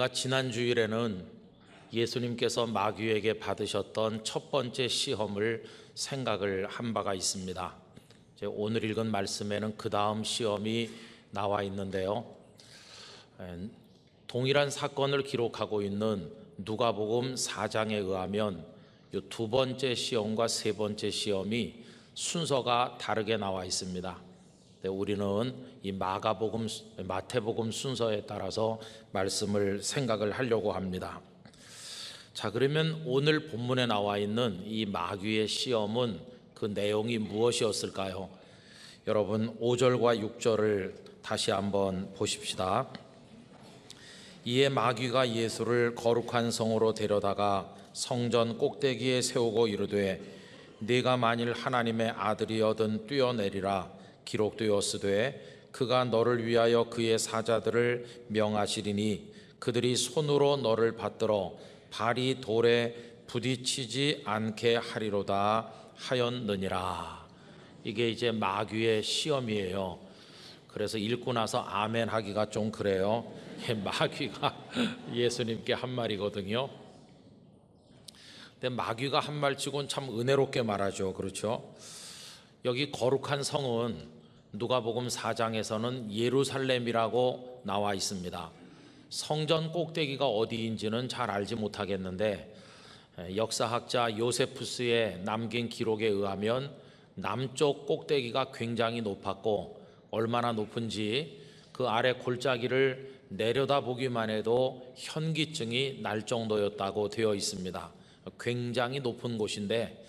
우리가 지난 주일에는 예수님께서 마귀에게 받으셨던 첫 번째 시험을 생각을 한 바가 있습니다. 오늘 읽은 말씀에는 그 다음 시험이 나와 있는데요. 예, 동일한 사건을 기록하고 있는 누가복음 4장에 의하면 두 번째 시험과 세 번째 시험이 순서가 다르게 나와 있습니다. 네, 우리는 이 마가복음, 마태복음 순서에 따라서 말씀을 생각을 하려고 합니다. 자, 그러면 오늘 본문에 나와 있는 이 마귀의 시험은 그 내용이 무엇이었을까요? 여러분 5절과 6절을 다시 한번 보십시다. 이에 마귀가 예수를 거룩한 성으로 데려다가 성전 꼭대기에 세우고 이르되 네가 만일 하나님의 아들이여든 뛰어내리라 기록되었으되 그가 너를 위하여 그의 사자들을 명하시리니 그들이 손으로 너를 받들어 발이 돌에 부딪히지 않게 하리로다 하였느니라. 이게 이제 마귀의 시험이에요. 그래서 읽고 나서 아멘 하기가 좀 그래요. 마귀가 예수님께 한 말이거든요. 근데 마귀가 한 말치곤 참 은혜롭게 말하죠. 그렇죠? 여기 거룩한 성은 누가복음 4장에서는 예루살렘이라고 나와 있습니다. 성전 꼭대기가 어디인지는 잘 알지 못하겠는데 역사학자 요세푸스의 남긴 기록에 의하면 남쪽 꼭대기가 굉장히 높았고 얼마나 높은지 그 아래 골짜기를 내려다보기만 해도 현기증이 날 정도였다고 되어 있습니다. 굉장히 높은 곳인데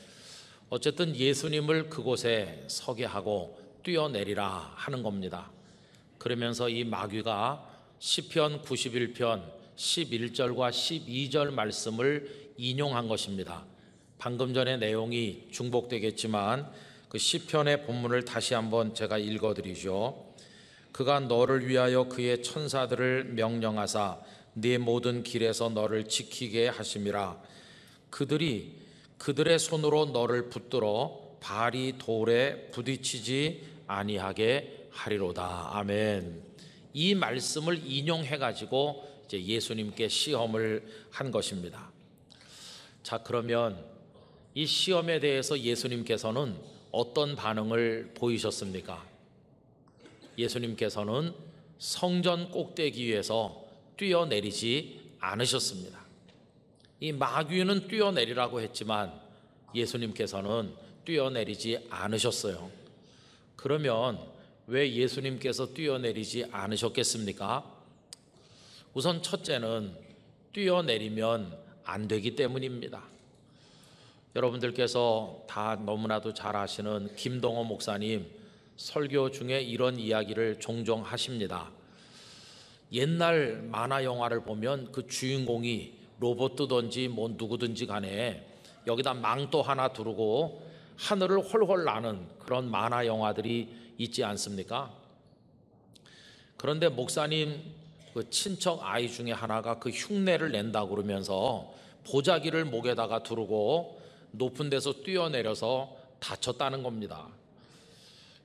어쨌든 예수님을 그곳에 서게 하고 뛰어내리라 하는 겁니다. 그러면서 이 마귀가 시편 91편 11절과 12절 말씀을 인용한 것입니다. 방금 전의 내용이 중복되겠지만 그 시편의 본문을 다시 한번 제가 읽어 드리죠. 그가 너를 위하여 그의 천사들을 명령하사 네 모든 길에서 너를 지키게 하심이라. 그들이 그들의 손으로 너를 붙들어 발이 돌에 부딪히지 아니하게 하리로다. 아멘. 이 말씀을 인용해 가지고 이제 예수님께 시험을 한 것입니다. 자, 그러면 이 시험에 대해서 예수님께서는 어떤 반응을 보이셨습니까? 예수님께서는 성전 꼭대기에서 뛰어내리지 않으셨습니다. 이 마귀는 뛰어내리라고 했지만 예수님께서는 뛰어내리지 않으셨어요. 그러면 왜 예수님께서 뛰어내리지 않으셨겠습니까? 우선 첫째는 뛰어내리면 안 되기 때문입니다. 여러분들께서 다 너무나도 잘 아시는 김동호 목사님 설교 중에 이런 이야기를 종종 하십니다. 옛날 만화 영화를 보면 그 주인공이 로봇 든지뭐 누구든지 간에 여기다 망토 하나 두르고 하늘을 홀홀 나는 그런 만화 영화들이 있지 않습니까? 그런데 목사님 그 친척 아이 중에 하나가 그 흉내를 낸다 그러면서 보자기를 목에다가 두르고 높은 데서 뛰어내려서 다쳤다는 겁니다.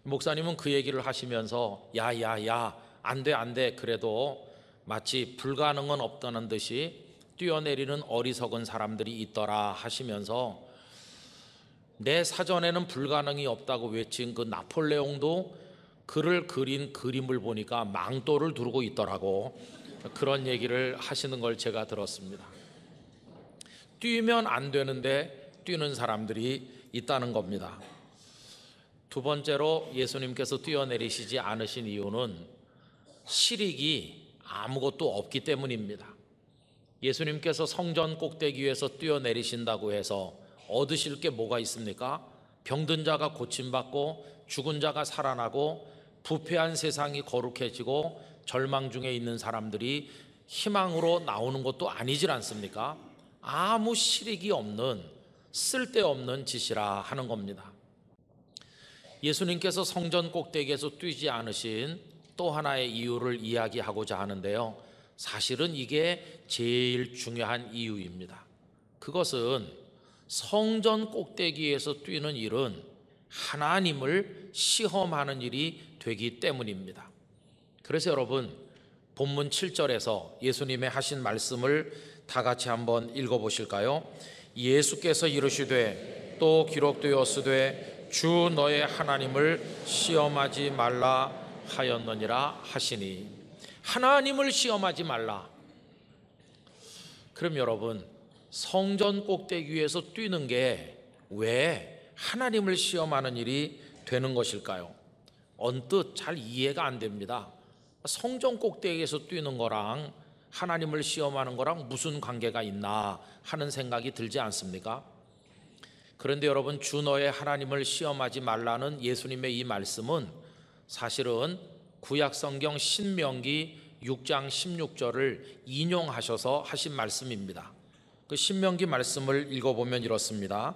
목사님은 그 얘기를 하시면서 야야야 안돼 안돼 그래도 마치 불가능은 없다는 듯이 뛰어내리는 어리석은 사람들이 있더라 하시면서 내 사전에는 불가능이 없다고 외친 그 나폴레옹도 그를 그린 그림을 보니까 망토를 두르고 있더라고 그런 얘기를 하시는 걸 제가 들었습니다. 뛰면 안 되는데 뛰는 사람들이 있다는 겁니다. 두 번째로 예수님께서 뛰어내리시지 않으신 이유는 실익이 아무것도 없기 때문입니다. 예수님께서 성전 꼭대기에서 뛰어내리신다고 해서 얻으실 게 뭐가 있습니까? 병든 자가 고침받고 죽은 자가 살아나고 부패한 세상이 거룩해지고 절망 중에 있는 사람들이 희망으로 나오는 것도 아니질 않습니까? 아무 실익이 없는 쓸데없는 짓이라 하는 겁니다. 예수님께서 성전 꼭대기에서 뛰지 않으신 또 하나의 이유를 이야기하고자 하는데요. 사실은 이게 제일 중요한 이유입니다. 그것은 성전 꼭대기에서 뛰는 일은 하나님을 시험하는 일이 되기 때문입니다. 그래서 여러분, 본문 7절에서 예수님의 하신 말씀을 다 같이 한번 읽어 보실까요? 예수께서 이르시되 또 기록되었으되 주 너의 하나님을 시험하지 말라 하였느니라 하시니 하나님을 시험하지 말라. 그럼 여러분 성전 꼭대기 에서 뛰는 게 왜 하나님을 시험하는 일이 되는 것일까요? 언뜻 잘 이해가 안 됩니다. 성전 꼭대기에서 뛰는 거랑 하나님을 시험하는 거랑 무슨 관계가 있나 하는 생각이 들지 않습니까? 그런데 여러분 주 너의 하나님을 시험하지 말라는 예수님의 이 말씀은 사실은 구약 성경 신명기 6장 16절을 인용하셔서 하신 말씀입니다. 그 신명기 말씀을 읽어보면 이렇습니다.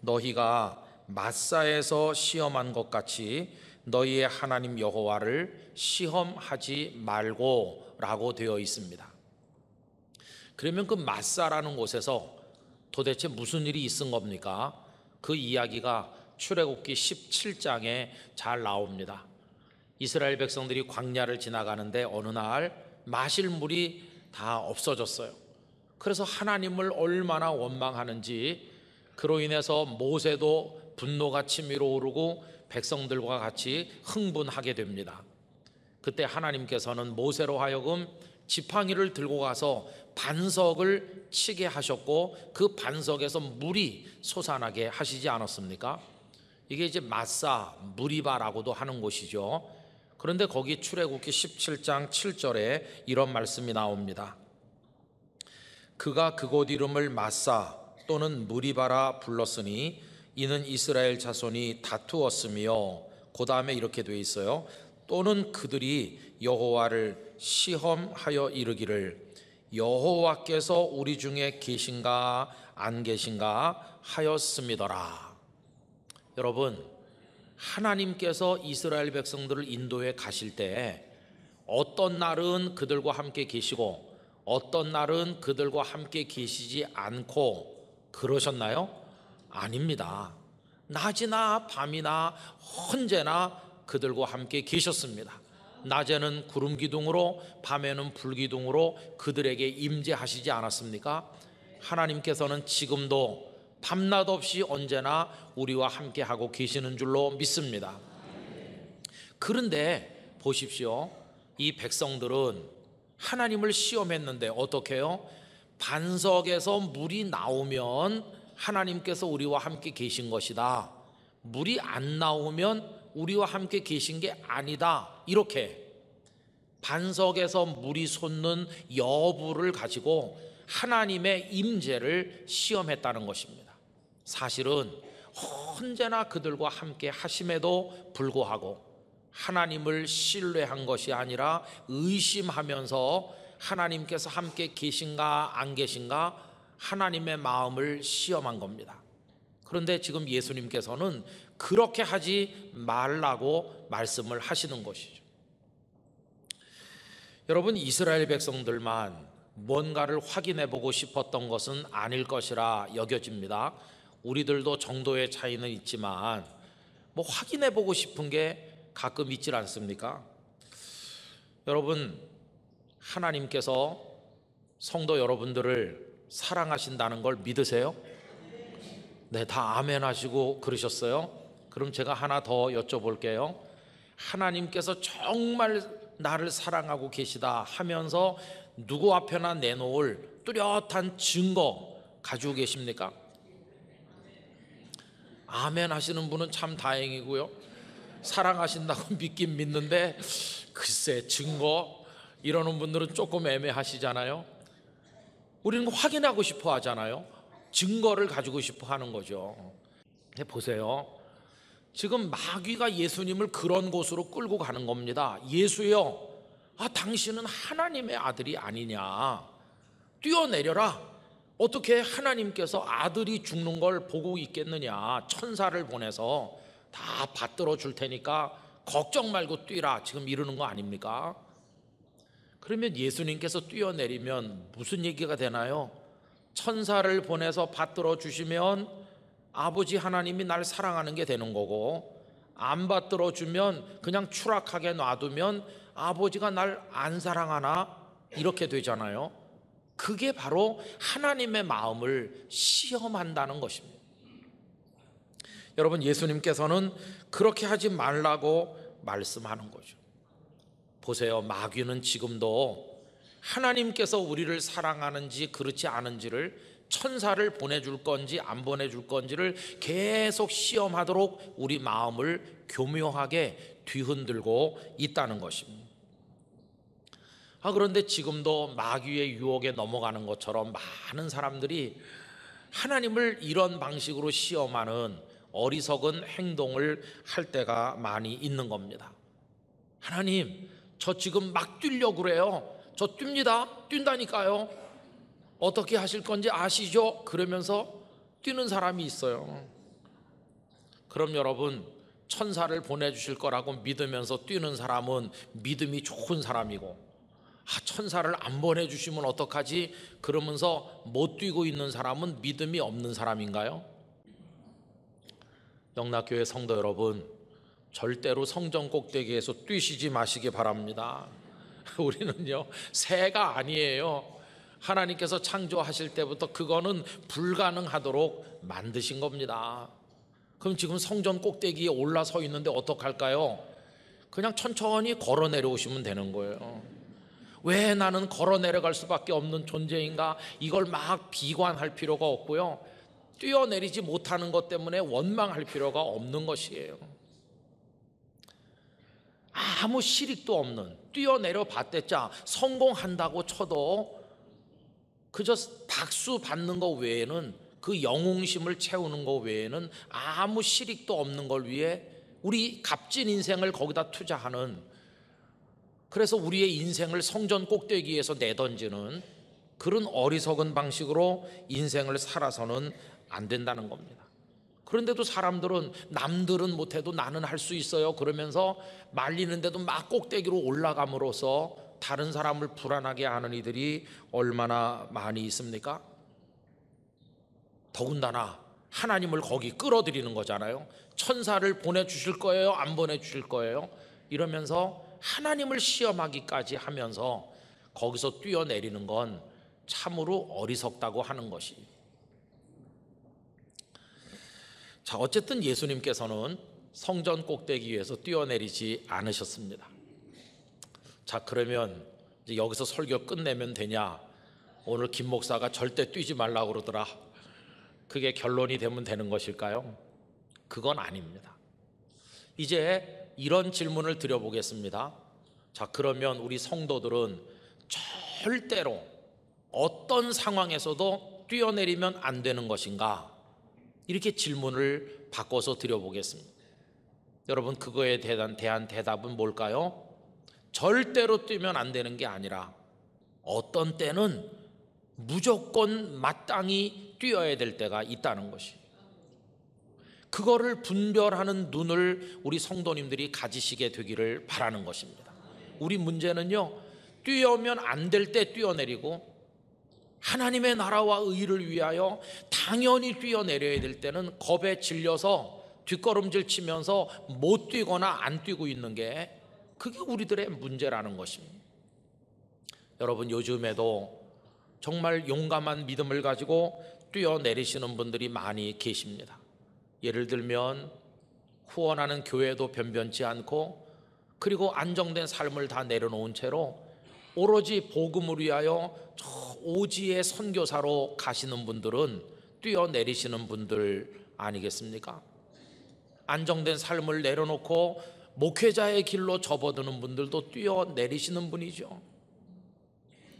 너희가 마사에서 시험한 것 같이 너희의 하나님 여호와를 시험하지 말고라고 되어 있습니다. 그러면 그 마사라는 곳에서 도대체 무슨 일이 있은 겁니까? 그 이야기가 출애굽기 17장에 잘 나옵니다. 이스라엘 백성들이 광야를 지나가는데 어느 날 마실 물이 다 없어졌어요. 그래서 하나님을 얼마나 원망하는지 그로 인해서 모세도 분노가 치밀어 오르고 백성들과 같이 흥분하게 됩니다. 그때 하나님께서는 모세로 하여금 지팡이를 들고 가서 반석을 치게 하셨고 그 반석에서 물이 솟아나게 하시지 않았습니까? 이게 이제 마사 무리바라고도 하는 곳이죠. 그런데 거기 출애굽기 17장 7절에 이런 말씀이 나옵니다. 그가 그곳 이름을 마사 또는 무리바라 불렀으니 이는 이스라엘 자손이 다투었으며 그 다음에 이렇게 돼 있어요. 또는 그들이 여호와를 시험하여 이르기를 여호와께서 우리 중에 계신가 안 계신가 하였음이더라. 여러분 하나님께서 이스라엘 백성들을 인도해 가실 때 어떤 날은 그들과 함께 계시고 어떤 날은 그들과 함께 계시지 않고 그러셨나요? 아닙니다. 낮이나 밤이나 언제나 그들과 함께 계셨습니다. 낮에는 구름 기둥으로 밤에는 불 기둥으로 그들에게 임재하시지 않았습니까? 하나님께서는 지금도 밤낮 없이 언제나 우리와 함께 하고 계시는 줄로 믿습니다. 그런데 보십시오. 이 백성들은 하나님을 시험했는데 어떻게요? 반석에서 물이 나오면 하나님께서 우리와 함께 계신 것이다. 물이 안 나오면 우리와 함께 계신 게 아니다. 이렇게 반석에서 물이 솟는 여부를 가지고 하나님의 임재를 시험했다는 것입니다. 사실은 언제나 그들과 함께 하심에도 불구하고 하나님을 신뢰한 것이 아니라 의심하면서 하나님께서 함께 계신가 안 계신가 하나님의 마음을 시험한 겁니다. 그런데 지금 예수님께서는 그렇게 하지 말라고 말씀을 하시는 것이죠. 여러분, 이스라엘 백성들만 뭔가를 확인해 보고 싶었던 것은 아닐 것이라 여겨집니다. 우리들도 정도의 차이는 있지만, 뭐 확인해 보고 싶은 게 가끔 있질 않습니까? 여러분, 하나님께서 성도 여러분들을 사랑하신다는 걸 믿으세요? 네, 다 아멘 하시고 그러셨어요. 그럼 제가 하나 더 여쭤볼게요. 하나님께서 정말 나를 사랑하고 계시다 하면서 누구 앞에나 내놓을 뚜렷한 증거 가지고 계십니까? 아멘 하시는 분은 참 다행이고요. 사랑하신다고 믿긴 믿는데 글쎄 증거 이러는 분들은 조금 애매하시잖아요. 우리는 확인하고 싶어 하잖아요. 증거를 가지고 싶어 하는 거죠. 보세요. 지금 마귀가 예수님을 그런 곳으로 끌고 가는 겁니다. 예수여, 아, 당신은 하나님의 아들이 아니냐. 뛰어내려라. 어떻게 하나님께서 아들이 죽는 걸 보고 있겠느냐. 천사를 보내서 다 받들어 줄 테니까 걱정 말고 뛰라 지금 이러는 거 아닙니까? 그러면 예수님께서 뛰어내리면 무슨 얘기가 되나요? 천사를 보내서 받들어 주시면 아버지 하나님이 날 사랑하는 게 되는 거고 안 받들어 주면 그냥 추락하게 놔두면 아버지가 날 안 사랑하나 이렇게 되잖아요. 그게 바로 하나님의 마음을 시험한다는 것입니다. 여러분 예수님께서는 그렇게 하지 말라고 말씀하는 거죠. 보세요. 마귀는 지금도 하나님께서 우리를 사랑하는지 그렇지 않은지를 천사를 보내줄 건지 안 보내줄 건지를 계속 시험하도록 우리 마음을 교묘하게 뒤흔들고 있다는 것입니다. 아, 그런데 지금도 마귀의 유혹에 넘어가는 것처럼 많은 사람들이 하나님을 이런 방식으로 시험하는 어리석은 행동을 할 때가 많이 있는 겁니다. 하나님, 저 지금 막 뛰려고 그래요. 저 뜁니다. 뛴다니까요. 어떻게 하실 건지 아시죠? 그러면서 뛰는 사람이 있어요. 그럼 여러분, 천사를 보내주실 거라고 믿으면서 뛰는 사람은 믿음이 좋은 사람이고, 아, 천사를 안 보내주시면 어떡하지? 그러면서 못 뛰고 있는 사람은 믿음이 없는 사람인가요? 영락교회 성도 여러분, 절대로 성전 꼭대기에서 뛰시지 마시기 바랍니다. 우리는요, 새가 아니에요. 하나님께서 창조하실 때부터 그거는 불가능하도록 만드신 겁니다. 그럼 지금 성전 꼭대기에 올라서 있는데 어떡할까요? 그냥 천천히 걸어 내려오시면 되는 거예요. 왜 나는 걸어 내려갈 수밖에 없는 존재인가? 이걸 막 비관할 필요가 없고요. 뛰어내리지 못하는 것 때문에 원망할 필요가 없는 것이에요. 아무 실익도 없는 뛰어내려 봤댔자 성공한다고 쳐도 그저 박수 받는 것 외에는 그 영웅심을 채우는 것 외에는 아무 실익도 없는 걸 위해 우리 값진 인생을 거기다 투자하는 그래서 우리의 인생을 성전 꼭대기에서 내던지는 그런 어리석은 방식으로 인생을 살아서는 안 된다는 겁니다. 그런데도 사람들은 남들은 못해도 나는 할 수 있어요. 그러면서 말리는데도 막 꼭대기로 올라감으로써 다른 사람을 불안하게 하는 이들이 얼마나 많이 있습니까? 더군다나 하나님을 거기 끌어들이는 거잖아요. 천사를 보내주실 거예요? 안 보내주실 거예요? 이러면서 하나님을 시험하기까지 하면서 거기서 뛰어내리는 건 참으로 어리석다고 하는 것이 자, 어쨌든 예수님께서는 성전 꼭대기에서 위 뛰어내리지 않으셨습니다. 자, 그러면 여기서 설교 끝내면 되냐? 오늘 김 목사가 절대 뛰지 말라고 그러더라. 그게 결론이 되면 되는 것일까요? 그건 아닙니다. 이제 이런 질문을 드려보겠습니다. 자, 그러면 우리 성도들은 절대로 어떤 상황에서도 뛰어내리면 안 되는 것인가? 이렇게 질문을 바꿔서 드려보겠습니다. 여러분 그거에 대한, 대한 대답은 뭘까요? 절대로 뛰면 안 되는 게 아니라 어떤 때는 무조건 마땅히 뛰어야 될 때가 있다는 것이. 그거를 분별하는 눈을 우리 성도님들이 가지시게 되기를 바라는 것입니다. 우리 문제는요, 뛰어면 안 될 때 뛰어내리고, 하나님의 나라와 의를 위하여 당연히 뛰어내려야 될 때는 겁에 질려서 뒷걸음질 치면서 못 뛰거나 안 뛰고 있는 게 그게 우리들의 문제라는 것입니다. 여러분 요즘에도 정말 용감한 믿음을 가지고 뛰어내리시는 분들이 많이 계십니다. 예를 들면 후원하는 교회도 변변치 않고 그리고 안정된 삶을 다 내려놓은 채로 오로지 복음을 위하여 오지의 선교사로 가시는 분들은 뛰어내리시는 분들 아니겠습니까? 안정된 삶을 내려놓고 목회자의 길로 접어드는 분들도 뛰어내리시는 분이죠.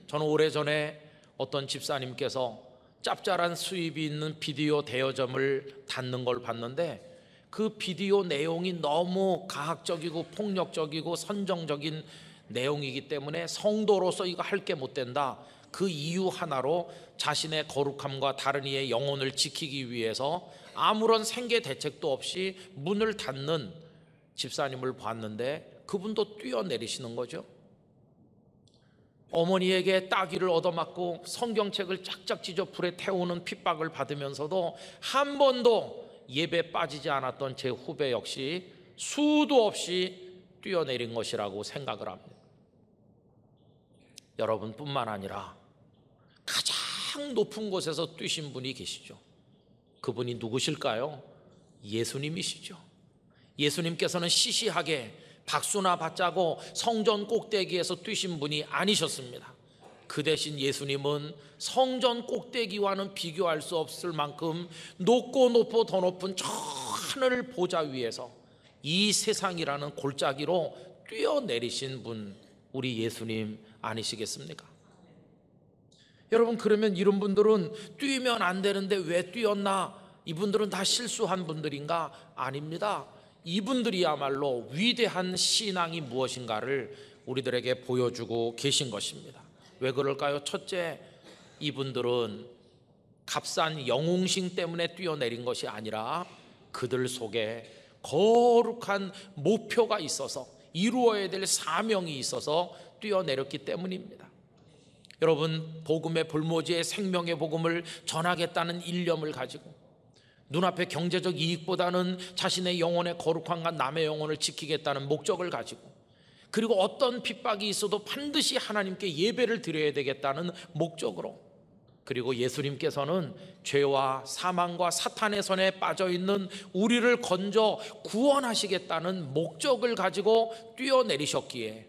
저는 오래전에 어떤 집사님께서 짭짤한 수입이 있는 비디오 대여점을 닫는 걸 봤는데 그 비디오 내용이 너무 가학적이고 폭력적이고 선정적인 내용이기 때문에 성도로서 이거 할 게 못 된다. 그 이유 하나로 자신의 거룩함과 다른 이의 영혼을 지키기 위해서 아무런 생계 대책도 없이 문을 닫는 집사님을 봤는데 그분도 뛰어내리시는 거죠. 어머니에게 따귀를 얻어맞고 성경책을 짝짝 찢어 불에 태우는 핍박을 받으면서도 한 번도 예배 빠지지 않았던 제 후배 역시 수도 없이 뛰어내린 것이라고 생각을 합니다. 여러분뿐만 아니라 가장 높은 곳에서 뛰신 분이 계시죠. 그분이 누구실까요? 예수님이시죠. 예수님께서는 시시하게 박수나 받자고 성전 꼭대기에서 뛰신 분이 아니셨습니다. 그 대신 예수님은 성전 꼭대기와는 비교할 수 없을 만큼 높고 높고 더 높은 저 하늘 보좌 위에서 이 세상이라는 골짜기로 뛰어내리신 분, 우리 예수님 아니시겠습니까? 여러분 그러면 이런 분들은 뛰면 안 되는데 왜 뛰었나? 이분들은 다 실수한 분들인가? 아닙니다. 이분들이야말로 위대한 신앙이 무엇인가를 우리들에게 보여주고 계신 것입니다. 왜 그럴까요? 첫째, 이분들은 값싼 영웅심 때문에 뛰어내린 것이 아니라 그들 속에 거룩한 목표가 있어서 이루어야 될 사명이 있어서 뛰어내렸기 때문입니다. 여러분 복음의 불모지에 생명의 복음을 전하겠다는 일념을 가지고 눈앞의 경제적 이익보다는 자신의 영혼의 거룩함과 남의 영혼을 지키겠다는 목적을 가지고 그리고 어떤 핍박이 있어도 반드시 하나님께 예배를 드려야 되겠다는 목적으로 그리고 예수님께서는 죄와 사망과 사탄의 손에 빠져 있는 우리를 건져 구원하시겠다는 목적을 가지고 뛰어내리셨기에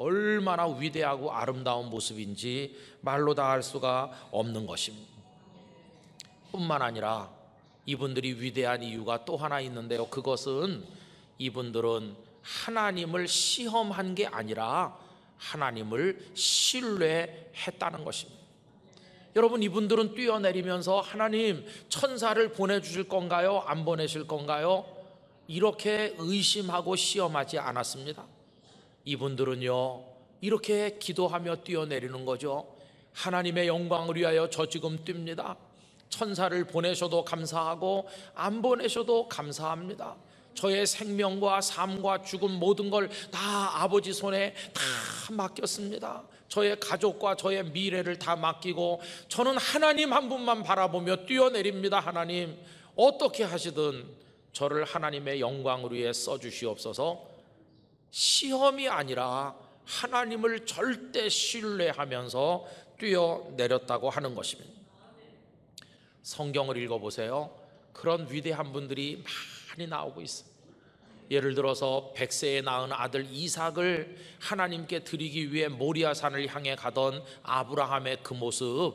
얼마나 위대하고 아름다운 모습인지 말로 다 할 수가 없는 것입니다. 뿐만 아니라 이분들이 위대한 이유가 또 하나 있는데요. 그것은 이분들은 하나님을 시험한 게 아니라 하나님을 신뢰했다는 것입니다. 여러분 이분들은 뛰어내리면서 하나님 천사를 보내주실 건가요? 안 보내실 건가요? 이렇게 의심하고 시험하지 않았습니다. 이분들은요, 이렇게 기도하며 뛰어내리는 거죠. 하나님의 영광을 위하여 저 지금 뜁니다. 천사를 보내셔도 감사하고 안 보내셔도 감사합니다. 저의 생명과 삶과 죽음 모든 걸 다 아버지 손에 다 맡겼습니다. 저의 가족과 저의 미래를 다 맡기고 저는 하나님 한 분만 바라보며 뛰어내립니다. 하나님 어떻게 하시든 저를 하나님의 영광을 위해 써주시옵소서. 시험이 아니라 하나님을 절대 신뢰하면서 뛰어내렸다고 하는 것입니다. 성경을 읽어보세요. 그런 위대한 분들이 많이 나오고 있습니다. 예를 들어서 백세에 낳은 아들 이삭을 하나님께 드리기 위해 모리아산을 향해 가던 아브라함의 그 모습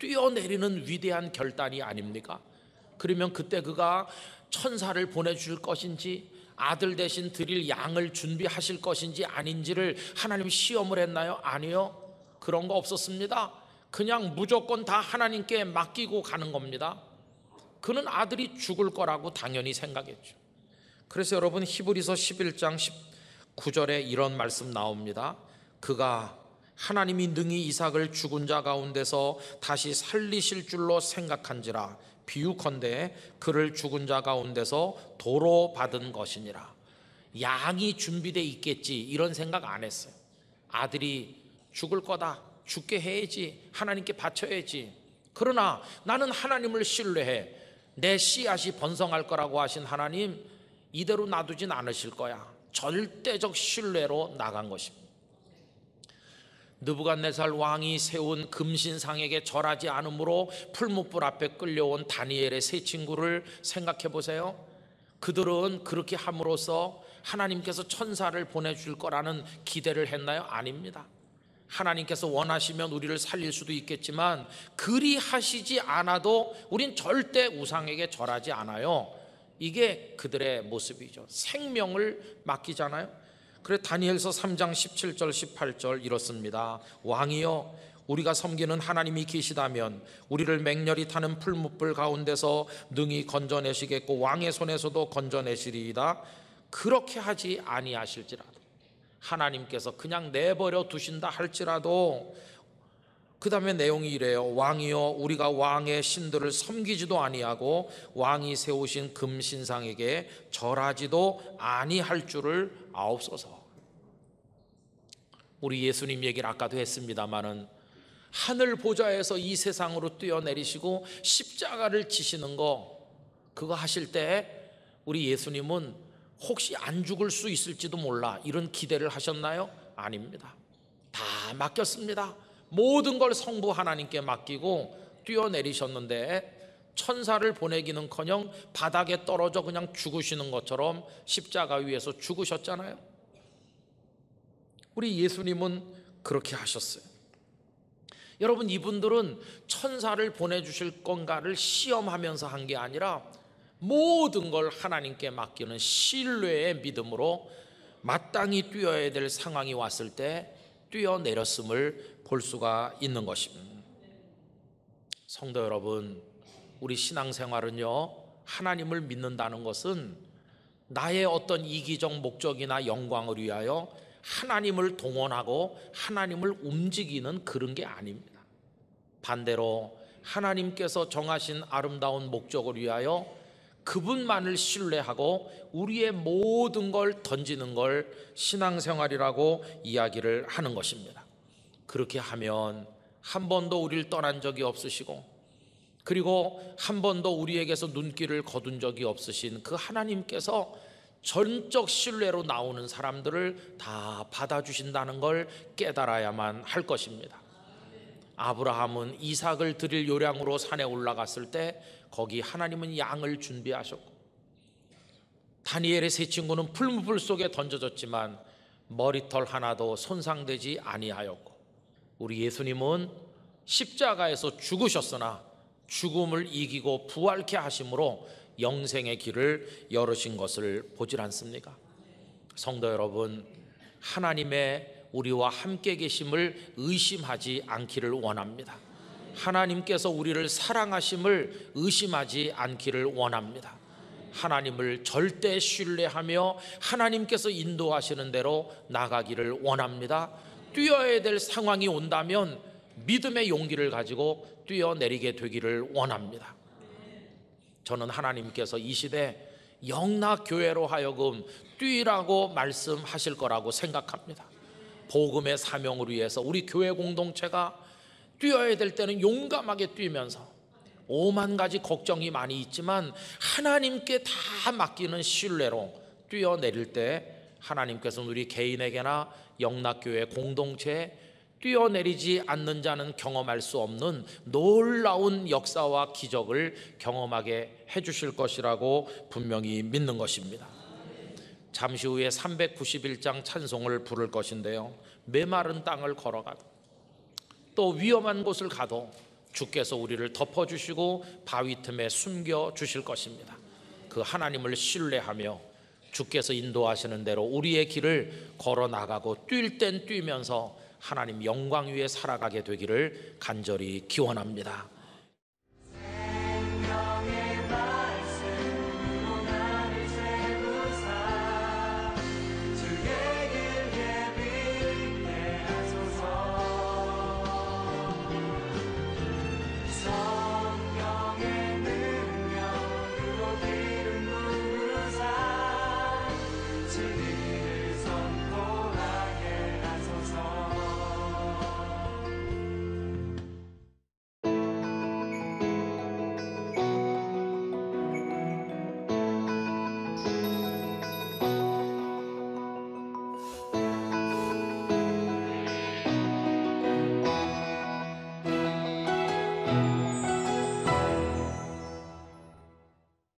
뛰어내리는 위대한 결단이 아닙니까? 그러면 그때 그가 천사를 보내줄 것인지 아들 대신 드릴 양을 준비하실 것인지 아닌지를 하나님 시험을 했나요? 아니요. 그런 거 없었습니다. 그냥 무조건 다 하나님께 맡기고 가는 겁니다. 그는 아들이 죽을 거라고 당연히 생각했죠. 그래서 여러분 히브리서 11장 19절에 이런 말씀 나옵니다. 그가 하나님이 능히 이삭을 죽은 자 가운데서 다시 살리실 줄로 생각한지라 비유컨대 그를 죽은 자 가운데서 도로 받은 것이니라. 양이 준비되어 있겠지 이런 생각 안 했어요. 아들이 죽을 거다. 죽게 해야지. 하나님께 바쳐야지. 그러나 나는 하나님을 신뢰해. 내 씨앗이 번성할 거라고 하신 하나님 이대로 놔두진 않으실 거야. 절대적 신뢰로 나간 것입니다. 느부갓네살 왕이 세운 금신상에게 절하지 않으므로 풀무불 앞에 끌려온 다니엘의 세 친구를 생각해 보세요. 그들은 그렇게 함으로써 하나님께서 천사를 보내줄 거라는 기대를 했나요? 아닙니다. 하나님께서 원하시면 우리를 살릴 수도 있겠지만 그리 하시지 않아도 우린 절대 우상에게 절하지 않아요. 이게 그들의 모습이죠. 생명을 맡기잖아요. 그래 다니엘서 3장 17절 18절 이렇습니다. 왕이여 우리가 섬기는 하나님이 계시다면 우리를 맹렬히 타는 풀무불 가운데서 능히 건져내시겠고 왕의 손에서도 건져내시리이다. 그렇게 하지 아니하실지라도 하나님께서 그냥 내버려 두신다 할지라도 그 다음에 내용이 이래요. 왕이여 우리가 왕의 신들을 섬기지도 아니하고 왕이 세우신 금신상에게 절하지도 아니할 줄을 아옵소서. 우리 예수님 얘기를 아까도 했습니다마는 하늘 보좌에서 이 세상으로 뛰어내리시고 십자가를 지시는 거 그거 하실 때 우리 예수님은 혹시 안 죽을 수 있을지도 몰라 이런 기대를 하셨나요? 아닙니다. 다 맡겼습니다. 모든 걸 성부 하나님께 맡기고 뛰어내리셨는데 천사를 보내기는커녕 바닥에 떨어져 그냥 죽으시는 것처럼 십자가 위에서 죽으셨잖아요. 우리 예수님은 그렇게 하셨어요. 여러분 이분들은 천사를 보내주실 건가를 시험하면서 한 게 아니라 모든 걸 하나님께 맡기는 신뢰의 믿음으로 마땅히 뛰어야 될 상황이 왔을 때 뛰어내렸음을 볼 수가 있는 것입니다. 성도 여러분, 우리 신앙생활은요, 하나님을 믿는다는 것은 나의 어떤 이기적 목적이나 영광을 위하여 하나님을 동원하고 하나님을 움직이는 그런 게 아닙니다. 반대로 하나님께서 정하신 아름다운 목적을 위하여 그분만을 신뢰하고 우리의 모든 걸 던지는 걸 신앙생활이라고 이야기를 하는 것입니다. 그렇게 하면 한 번도 우리를 떠난 적이 없으시고 그리고 한 번도 우리에게서 눈길을 거둔 적이 없으신 그 하나님께서 전적 신뢰로 나오는 사람들을 다 받아주신다는 걸 깨달아야만 할 것입니다. 아브라함은 이삭을 드릴 요량으로 산에 올라갔을 때 거기 하나님은 양을 준비하셨고 다니엘의 세 친구는 풀무불 속에 던져졌지만 머리털 하나도 손상되지 아니하였고 우리 예수님은 십자가에서 죽으셨으나 죽음을 이기고 부활케 하심으로 영생의 길을 열으신 것을 보질 않습니까? 성도 여러분, 하나님의 우리와 함께 계심을 의심하지 않기를 원합니다. 하나님께서 우리를 사랑하심을 의심하지 않기를 원합니다. 하나님을 절대 신뢰하며 하나님께서 인도하시는 대로 나가기를 원합니다. 뛰어야 될 상황이 온다면 믿음의 용기를 가지고 뛰어내리게 되기를 원합니다. 저는 하나님께서 이 시대 영락 교회로 하여금 뛰라고 말씀하실 거라고 생각합니다. 복음의 사명을 위해서 우리 교회 공동체가 뛰어야 될 때는 용감하게 뛰면서 오만 가지 걱정이 많이 있지만 하나님께 다 맡기는 신뢰로 뛰어내릴 때 하나님께서는 우리 개인에게나 영락교회 공동체에 뛰어내리지 않는 자는 경험할 수 없는 놀라운 역사와 기적을 경험하게 해주실 것이라고 분명히 믿는 것입니다. 잠시 후에 391장 찬송을 부를 것인데요. 메마른 땅을 걸어가고 또 위험한 곳을 가도 주께서 우리를 덮어주시고 바위 틈에 숨겨 주실 것입니다. 그 하나님을 신뢰하며 주께서 인도하시는 대로 우리의 길을 걸어 나가고 뛸 땐 뛰면서 하나님 영광 위에 살아가게 되기를 간절히 기원합니다.